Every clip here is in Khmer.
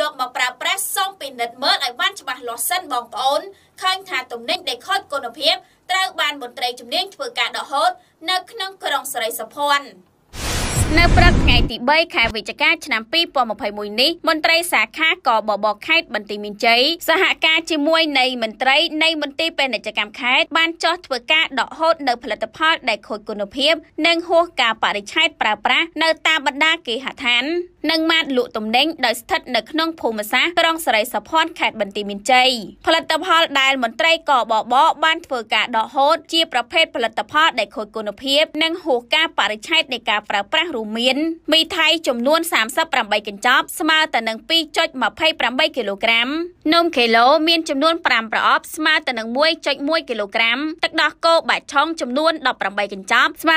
យកមកប្រើប្រាស់សូមពិនិត្យមើលឲ្យបានច្បាស់លាស់សិនបងប្អូនឃើញថាទំនិញដែលខូចគុណភាពត្រូវបានមន្ត្រីជំនាញធ្វើការដកហូតនៅក្នុងក្រុងសេរីសុភ័ណ្ឌនៅព្រឹកថ្ងៃទី3ខែវិច្ឆិកាឆ្នាំ2021នេះមន្ត្រីសាខាកបបខេត្តបន្ទាយមានជ័យសហការជាមួយនៃមន្ត្រីនៃមន្ទីរពាណិជ្ជកម្មខេត្តបានចោះធ្វើការដកហូតនៅផលិតផលដែលខូចគុណភាព និងហួសការបរិច្ឆេទប្រើប្រាស់នៅតាមបណ្ដាគេហដ្ឋាននិងម៉ាតលក់ទំនិញដោយស្ថិតនៅក្នុងភូមិសាស្ត្រក្រុងសរីសភ័ណ្ឌខេត្តបន្ទាយមានជ័យផលិតផលដែលមន្ត្រីកបបបានធ្វើការដកហូតជាប្រភេទផលិតផលដែលខូចគុណភាព និងហួសការបរិច្ឆេទនៃការប្រើប្រាស់រួមរួមមាន មីថៃចំនួន38កញ្ចប់ស្មើទៅនឹង2.28គីឡូក្រាមនំគីឡូមានចំនួន5ប្រអប់ស្មើទៅនឹង1.1គីឡូក្រាមទឹកដោះគោបាឆុងចំនួន18កញ្ចប់ ស្មើ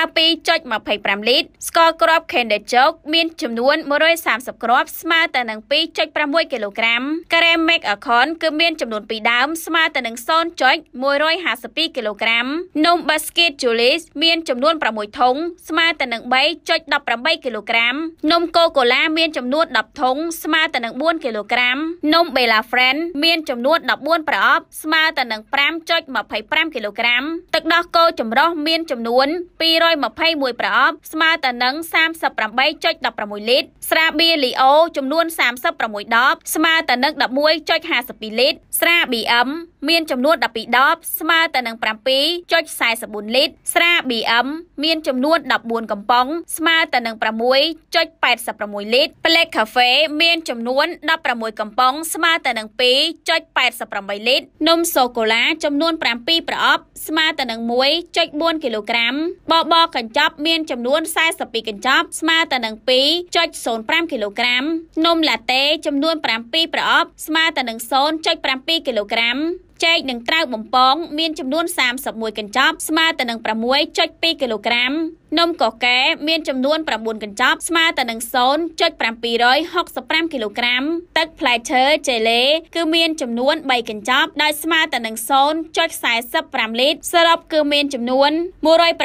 2.25លីត្រស្ករគ្រាប់ Candy Choke មានចំនួន130គ្រាប់ស្មើទៅនឹង2.6គីឡូក្រាមការ៉េ Make a Con គឺមានចំនួន2ដើមស្មើទៅនឹង0.152គីឡូក្រាមនំ Basket Julius មានចំនួន6ធុងស្មើទៅនឹង3.16 8គីឡូក្រាមនំកូកូឡាមានចំនួន10ធុងស្មើទៅនឹង4គីឡូក្រាមនំបេឡាហ្វ្រេនមានចំនួន14ប្រអប់ស្មើទៅនឹង5.25គីឡូក្រាមទឹកដោះគោចម្រុះមាន ចំនួន221ប្រអប់ស្មើទៅនឹង38.16លីត្រស្រាបៀលីអូចំនួន36ដបស្មើទៅនឹង11.52លីត្រស្រា BM មានចំនួន12ដបស្មើទៅនឹង7.44លីត្រស្រា BM មានចំនួន14កំប៉ុងស្មើទៅ86.86លីត្រ Black Cafe មានចំនួន16កំប៉ុងស្មើទៅនឹង2.88លីត្រនំសូកូឡាចំនួន7ប្រអប់ស្មើទៅនឹង1.4គីឡូក្រាមបបរកញ្ចប់មានចំនួន42កញ្ចប់ ស្មើទៅនឹង2.05គីឡូក្រាមនំឡាតេចំនួន7ប្រអប់ស្មើទៅនឹង0.7គីឡូក្រាមចេកនិងត្រាវបំពងមានចំនួន31កញ្ចប់ស្មើទៅនឹង6.2គីឡូក្រាមនំកកែមានចំនួន9កញ្ចប់ស្មើទៅនឹង0.765គីឡូក្រាមទឹកផ្លែឈើជេឡេគឺមានចំនួន3កញ្ចប់ដោយស្មើទៅនឹង0.45លីត្រសរុបគឺមានចំនួន109.527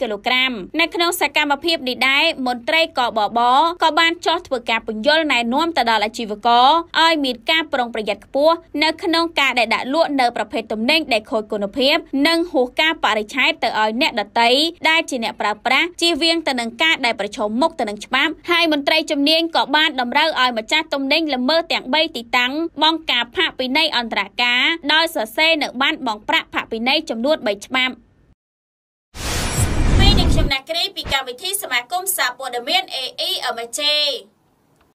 គីឡូក្រាម នៅក្នុងសកម្មភាពនេះដែរមន្ត្រីកបបក៏បានចោះធ្វើការពន្យល់ណែនាំទៅដល់អាជីវករឲ្យមានការប្រុងប្រយ័ត្នខ្ពស់ស់នៅក្នុងការដែលដាក់លក់នៅប្រភេទទំនិញដែលខូចគុណភាពនិងហួសការបរិច្ឆេទទៅឲ្យអ្នកដតី ដែលជាអ្នកប្រើប្រាស់ជៀសវាងទៅនឹងការដែលប្រឈមមុខទៅនឹងច្បាប់ហើយមន្ត្រីជំនាញក៏បានតម្រូវឲ្យម្ចាស់ទំនិញល្មើសទាំង3ទីតាំងបង់ការផាកពិន័យអន្តរការ ដោយសរសេរនៅប័ណ្ណបង់ប្រាក់ផាកពិន័យចំនួន3ច្បាប់ខ្ញុំណាក្រីពីកម្មវិធីសមាគមសាព័ត៌មាន AE អមជេ